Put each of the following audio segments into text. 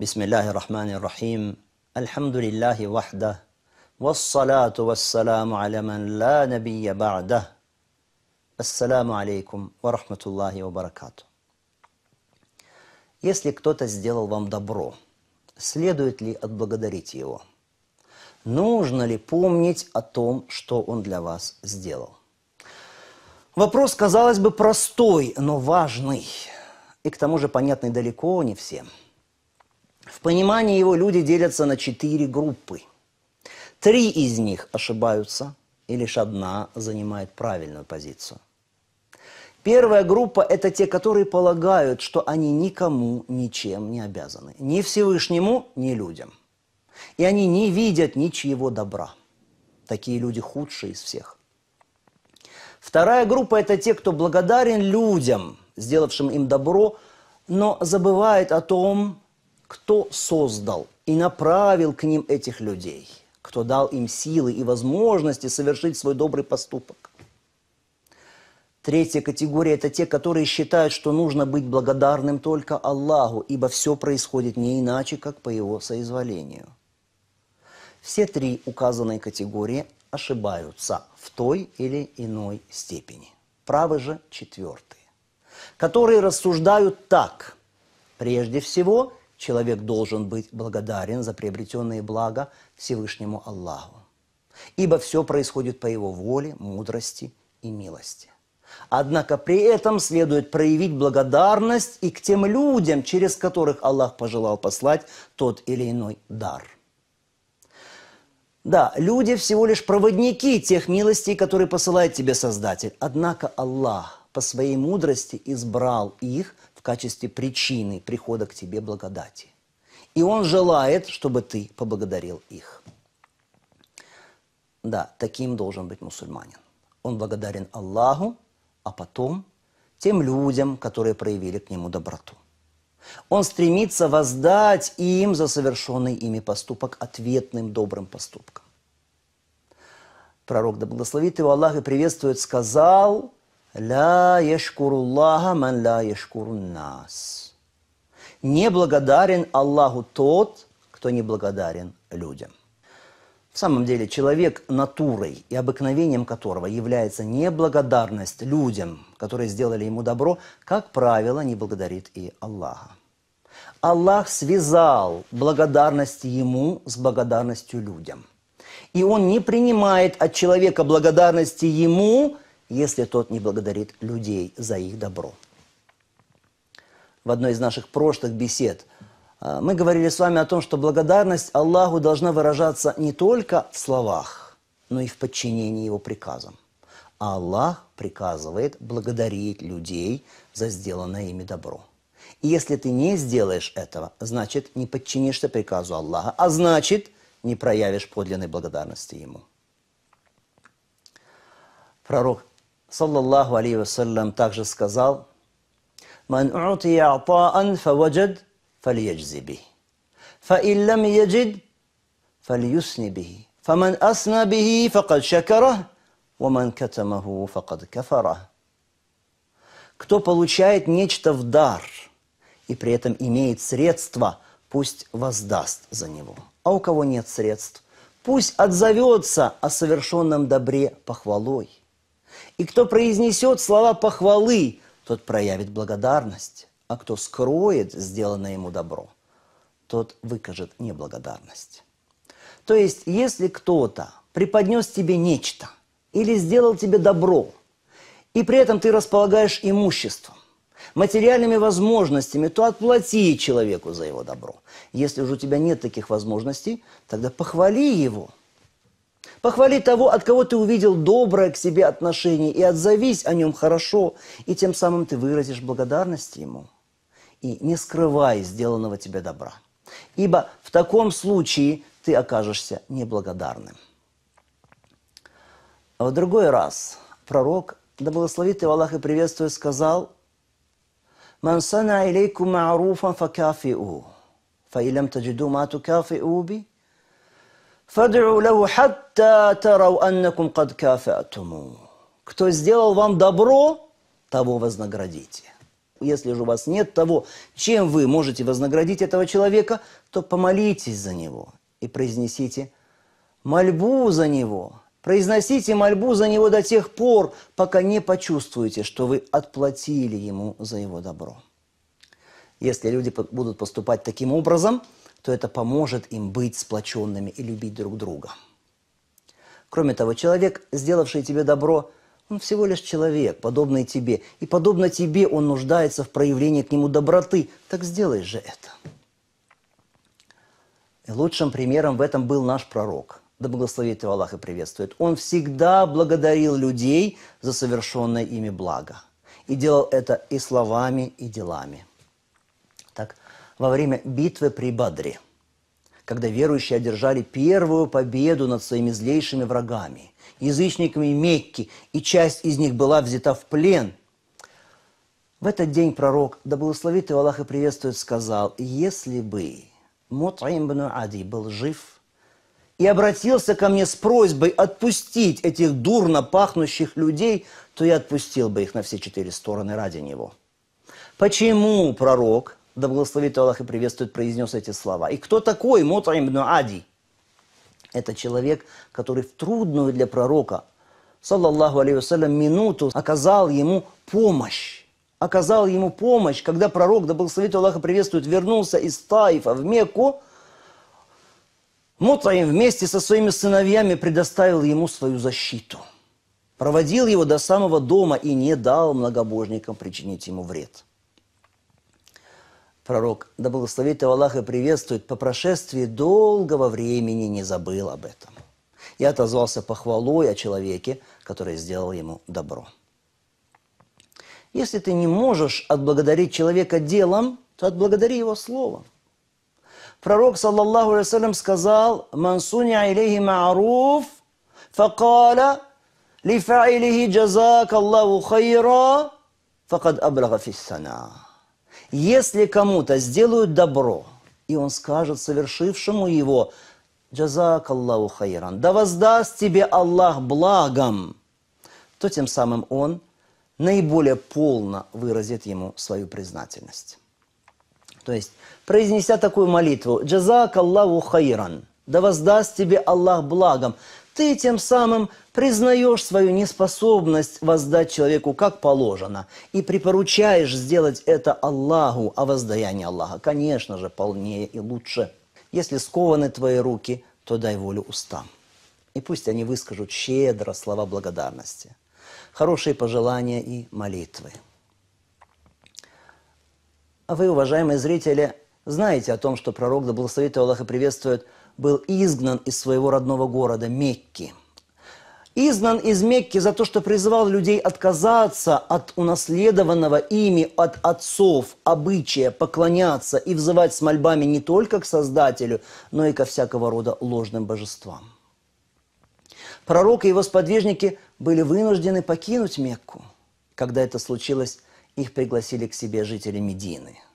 بسم الله الرحمن الرحيم الحمد لله وحده والصلاة والسلام على من لا نبي بعده السلام عليكم ورحمة الله وبركاته Если кто-то сделал вам добро, следует ли отблагодарить его? Нужно ли помнить о том, что он для вас сделал? Вопрос, казалось бы, простой, но важный. И к тому же понятный далеко не всем – в понимании его люди делятся на четыре группы. Три из них ошибаются, и лишь одна занимает правильную позицию. Первая группа – это те, которые полагают, что они никому ничем не обязаны. Ни Всевышнему, ни людям. И они не видят ничьего добра. Такие люди худшие из всех. Вторая группа – это те, кто благодарен людям, сделавшим им добро, но забывает о том, кто создал и направил к ним этих людей, кто дал им силы и возможности совершить свой добрый поступок. Третья категория – это те, которые считают, что нужно быть благодарным только Аллаху, ибо все происходит не иначе, как по его соизволению. Все три указанные категории ошибаются в той или иной степени. Правы же четвертые, которые рассуждают так. Прежде всего, человек должен быть благодарен за приобретенные блага Всевышнему Аллаху. Ибо все происходит по его воле, мудрости и милости. Однако при этом следует проявить благодарность и к тем людям, через которых Аллах пожелал послать тот или иной дар. Да, люди всего лишь проводники тех милостей, которые посылает тебе Создатель. Однако Аллах по своей мудрости избрал их качестве причины прихода к тебе благодати. И Он желает, чтобы ты поблагодарил их. Да, таким должен быть мусульманин. Он благодарен Аллаху, а потом тем людям, которые проявили к нему доброту. Он стремится воздать им за совершенный ими поступок ответным добрым поступком. Пророк, да благословит его Аллах и приветствует, сказал, Ля яшкуруллаха ман ля яшкурун нас. Не благодарен Аллаху тот, кто не благодарен людям. В самом деле человек натурой и обыкновением которого является неблагодарность людям, которые сделали ему добро, как правило, не благодарит и Аллаха. Аллах связал благодарность ему с благодарностью людям. И он не принимает от человека благодарности ему, если тот не благодарит людей за их добро. В одной из наших прошлых бесед а, мы говорили с вами о том, что благодарность Аллаху должна выражаться не только в словах, но и в подчинении его приказам. А Аллах приказывает благодарить людей за сделанное ими добро. И если ты не сделаешь этого, значит, не подчинишься приказу Аллаха, а значит, не проявишь подлинной благодарности Ему. Пророк саллаллаху алейхи вассалям, также сказал, «Ман у'тия атаан фаваджад фалияджзи бихи, яджид фалиюсни бихи, фаман асна бихи факад шакарах, ومن كتمه فقد كفره. Кто получает нечто в дар и при этом имеет средства, пусть воздаст за него. А у кого нет средств, пусть отзовется о совершенном добре похвалой – и кто произнесет слова похвалы, тот проявит благодарность. А кто скроет сделанное ему добро, тот выкажет неблагодарность. То есть, если кто-то преподнес тебе нечто или сделал тебе добро, и при этом ты располагаешь имуществом, материальными возможностями, то отплати человеку за его добро. Если же у тебя нет таких возможностей, тогда похвали его – Похвали того, от кого ты увидел доброе к себе отношение, и отзовись о нем хорошо, и тем самым ты выразишь благодарность ему. И не скрывай сделанного тебе добра. Ибо в таком случае ты окажешься неблагодарным. А в другой раз пророк, да благословит его Аллах и приветствую, сказал, «Ман илейку ма'руфан факафи'у, фаилям таджиду ма тукафи'у би, فَادْعُوا لَهُ حَتَّى تَرَوْا أَنَّكُمْ قَدْ كَافَأْتُمُوا Кто сделал вам добро, того вознаградите. Если же у вас нет того, чем вы можете вознаградить этого человека, то помолитесь за него и произнесите мольбу за него. Произносите мольбу за него до тех пор, пока не почувствуете, что вы отплатили ему за его добро. Если люди будут поступать таким образом – то это поможет им быть сплоченными и любить друг друга. Кроме того, человек, сделавший тебе добро, он всего лишь человек, подобный тебе. И подобно тебе он нуждается в проявлении к нему доброты. Так сделай же это. И лучшим примером в этом был наш пророк. Да благословит его Аллах и приветствует. Он всегда благодарил людей за совершенное ими благо. И делал это и словами, и делами. Так во время битвы при Бадре, когда верующие одержали первую победу над своими злейшими врагами, язычниками Мекки, и часть из них была взята в плен. В этот день пророк, да благословит его Аллах и приветствует, сказал, «Если бы Мут'им бн Ади был жив и обратился ко мне с просьбой отпустить этих дурно пахнущих людей, то я отпустил бы их на все четыре стороны ради него». Почему пророк, да благословит Аллах и приветствует, произнес эти слова. И кто такой Мута ибн Ади? Это человек, который в трудную для пророка, саллаллаху алейхи минуту оказал ему помощь. Оказал ему помощь, когда пророк, да благословит Аллаха приветствует, вернулся из Таифа в Мекку, Мутаим вместе со своими сыновьями предоставил ему свою защиту. Проводил его до самого дома и не дал многобожникам причинить ему вред. Пророк, да благословит его Аллах и приветствует, по прошествии долгого времени не забыл об этом. И отозвался похвалой о человеке, который сделал ему добро. Если ты не можешь отблагодарить человека делом, то отблагодари его словом. Пророк, саллаллаху алейсалям, сказал, «Мансуня илейхи ма'руф, факаля, лифаилихи джазак Аллаху хайра, факад абрага фиссана». Если кому-то сделают добро, и он скажет совершившему его, «Джазак Аллаху хайран», «Да воздаст тебе Аллах благом», то тем самым он наиболее полно выразит ему свою признательность. То есть, произнеся такую молитву, «Джазак Аллаху хайран», «Да воздаст тебе Аллах благом», ты тем самым признаешь свою неспособность воздать человеку как положено и припоручаешь сделать это Аллаху, а воздаяние Аллаха, конечно же, полнее и лучше. Если скованы твои руки, то дай волю устам. И пусть они выскажут щедро слова благодарности, хорошие пожелания и молитвы. А вы, уважаемые зрители, знаете о том, что пророк, да благословит Аллах и приветствует – был изгнан из своего родного города Мекки. Изгнан из Мекки за то, что призывал людей отказаться от унаследованного ими от отцов обычая поклоняться и взывать с мольбами не только к Создателю, но и ко всякого рода ложным божествам. Пророк и его сподвижники были вынуждены покинуть Мекку. Когда это случилось, их пригласили к себе жители Медины –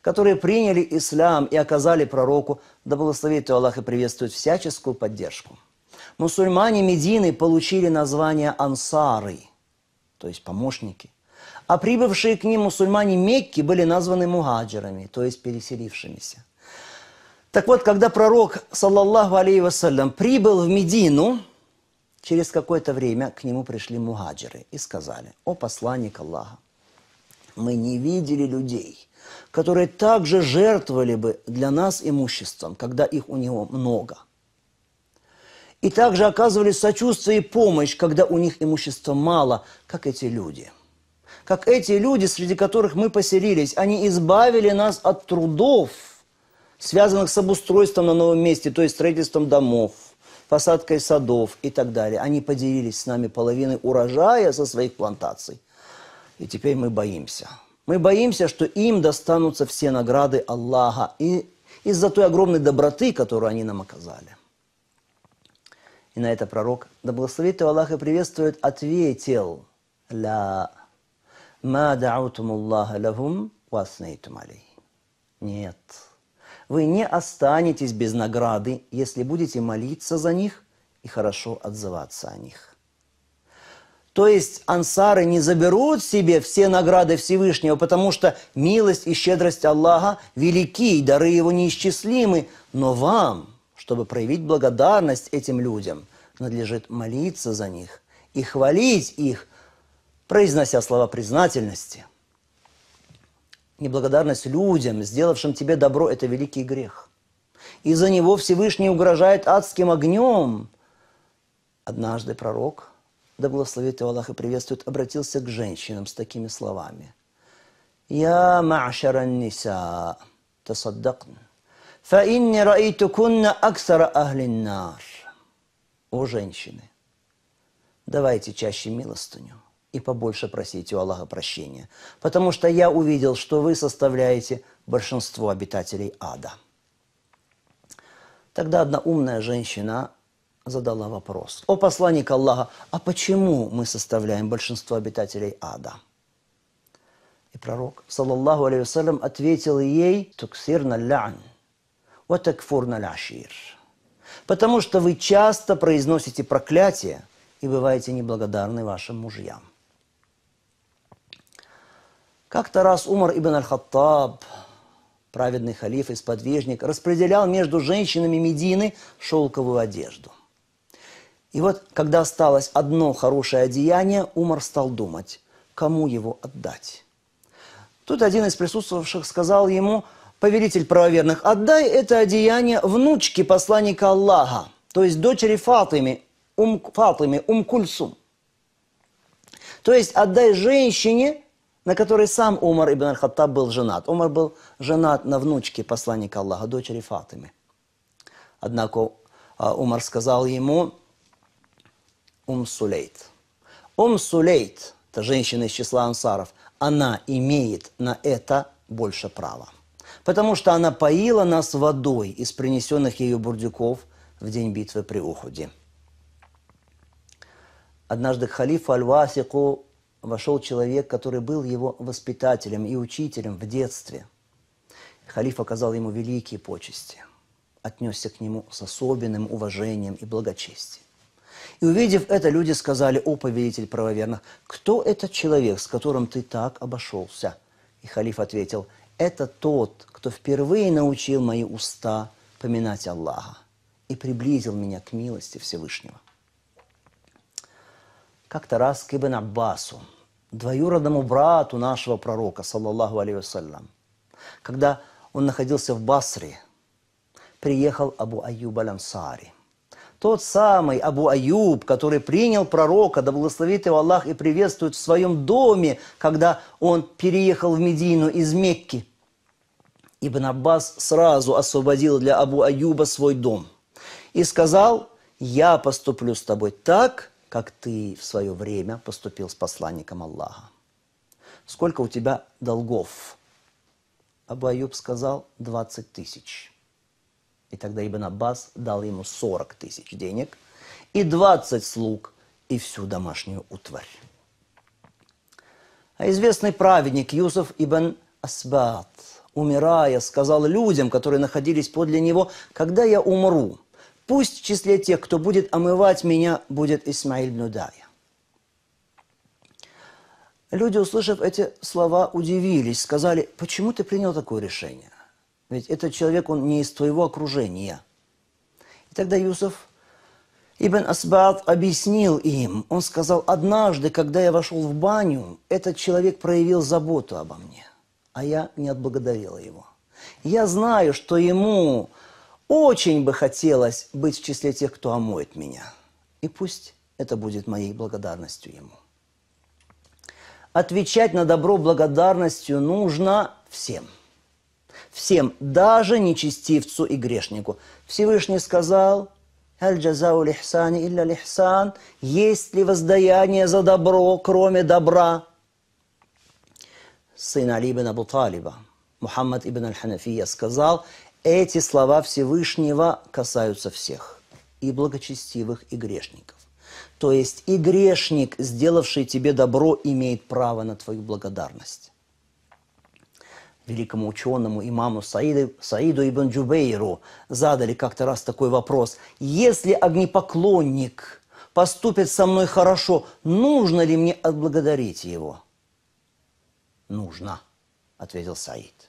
которые приняли ислам и оказали пророку, да благословит ее Аллах и приветствует всяческую поддержку. Мусульмане Медины получили название ансары, то есть помощники, а прибывшие к ним мусульмане Мекки были названы мухаджирами, то есть переселившимися. Так вот, когда пророк, саллаллаху алейхи вассалям, прибыл в Медину, через какое-то время к нему пришли мухаджиры и сказали, «О посланник Аллаха, мы не видели людей, которые также жертвовали бы для нас имуществом, когда их у него много. И также оказывали сочувствие и помощь, когда у них имущества мало, как эти люди. Как эти люди, среди которых мы поселились, они избавили нас от трудов, связанных с обустройством на новом месте, то есть строительством домов, посадкой садов и так далее. Они поделились с нами половиной урожая со своих плантаций. И теперь мы боимся – мы боимся, что им достанутся все награды Аллаха и из-за той огромной доброты, которую они нам оказали. И на это пророк, да благословит его Аллах и приветствует, ответил, «Ля ма даутум Аллаха лахум васнейтум алей». Нет, вы не останетесь без награды, если будете молиться за них и хорошо отзываться о них. То есть ансары не заберут себе все награды Всевышнего, потому что милость и щедрость Аллаха велики, и дары его неисчислимы. Но вам, чтобы проявить благодарность этим людям, надлежит молиться за них и хвалить их, произнося слова признательности. Неблагодарность людям, сделавшим тебе добро, это великий грех. из за него Всевышний угрожает адским огнем. Однажды пророк – да благословит его Аллах и приветствует, обратился к женщинам с такими словами. «Я ма'шара ниса тасаддакн, фаинни кунна аксара ахлиннар». О, женщины, давайте чаще милостыню и побольше просите у Аллаха прощения, потому что я увидел, что вы составляете большинство обитателей ада. Тогда одна умная женщина задала вопрос. О посланник Аллаха, а почему мы составляем большинство обитателей ада? И пророк, саллаллаху алейхи ответил ей, туксирна лян, ва такфурна ляшир. Потому что вы часто произносите проклятие и бываете неблагодарны вашим мужьям. Как-то раз Умар ибн аль-Хаттаб, праведный халиф и сподвижник, распределял между женщинами Медины шелковую одежду – и вот, когда осталось одно хорошее одеяние, Умар стал думать, кому его отдать. Тут один из присутствовавших сказал ему, повелитель правоверных, отдай это одеяние внучке посланника Аллаха, то есть дочери Фатыми, Ум, Фатыми, Ум Кульсум. То есть отдай женщине, на которой сам Умар ибн Аль-Хаттаб был женат. Умар был женат на внучке посланника Аллаха, дочери Фатыми. Однако а, Умар сказал ему, Ум Сулейт. Ум Сулейт, это женщина из числа ансаров, она имеет на это больше права. Потому что она поила нас водой из принесенных ее бурдюков в день битвы при Ухуде. Однажды к халифу Аль-Васику вошел человек, который был его воспитателем и учителем в детстве. Халиф оказал ему великие почести, отнесся к нему с особенным уважением и благочестием. И увидев это, люди сказали, о, повелитель правоверных, кто этот человек, с которым ты так обошелся? И халиф ответил, это тот, кто впервые научил мои уста поминать Аллаха и приблизил меня к милости Всевышнего. Как-то раз к Ибн Аббасу, двоюродному брату нашего пророка, саллаллаху алейхи вассалям, когда он находился в Басре, приехал Абу Аюб аль-Ансари. Тот самый Абу Аюб, который принял пророка, да благословит его Аллах и приветствует в своем доме, когда он переехал в Медину из Мекки. Ибн Аббас сразу освободил для Абу Аюба свой дом и сказал, я поступлю с тобой так, как ты в свое время поступил с посланником Аллаха. Сколько у тебя долгов? Абу Аюб сказал, 20 тысяч. И тогда Ибн Аббас дал ему 40 тысяч денег и 20 слуг и всю домашнюю утварь. А известный праведник Юсуф Ибн Асбат, умирая, сказал людям, которые находились подле него, «Когда я умру, пусть в числе тех, кто будет омывать меня, будет Исмаиль Нудая». Люди, услышав эти слова, удивились, сказали, «Почему ты принял такое решение?» Ведь этот человек, он не из твоего окружения. И тогда Юсуф Ибн Асбат объяснил им, он сказал, однажды, когда я вошел в баню, этот человек проявил заботу обо мне, а я не отблагодарил его. Я знаю, что ему очень бы хотелось быть в числе тех, кто омоет меня. И пусть это будет моей благодарностью ему. Отвечать на добро благодарностью нужно всем – всем, даже нечестивцу и грешнику. Всевышний сказал, «Аль-джазау лихсани илля лихсан» «Есть ли воздаяние за добро, кроме добра?» Сын Али ибн Абу Талиба, Мухаммад ибн Аль-Ханафия сказал, эти слова Всевышнего касаются всех, и благочестивых, и грешников. То есть и грешник, сделавший тебе добро, имеет право на твою благодарность великому ученому имаму Саиду, Саиду ибн Джубейру задали как-то раз такой вопрос. Если огнепоклонник поступит со мной хорошо, нужно ли мне отблагодарить его? Нужно, ответил Саид.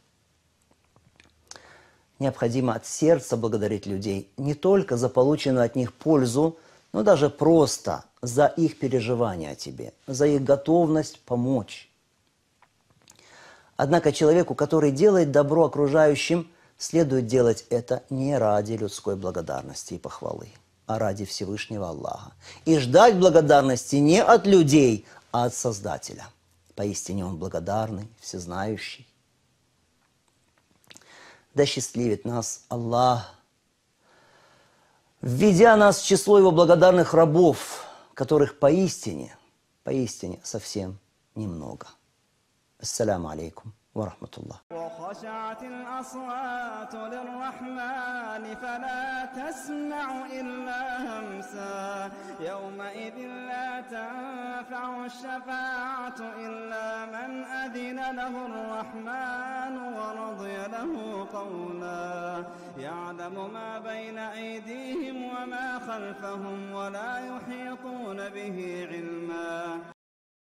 Необходимо от сердца благодарить людей не только за полученную от них пользу, но даже просто за их переживания о тебе, за их готовность помочь. Однако человеку, который делает добро окружающим, следует делать это не ради людской благодарности и похвалы, а ради Всевышнего Аллаха. И ждать благодарности не от людей, а от Создателя. Поистине Он благодарный, всезнающий. Да счастливит нас Аллах, введя нас в число Его благодарных рабов, которых поистине, поистине совсем немного – السلام عليكم ورحمة الله وخشعت الأصوات للرحمن فلا تسمع إلا همسا يومئذ لا تنفع الشفاعة إلا من أذن له الرحمن ورضي له قولا يعلم ما بين أيديهم وما خلفهم ولا يحيطون به علما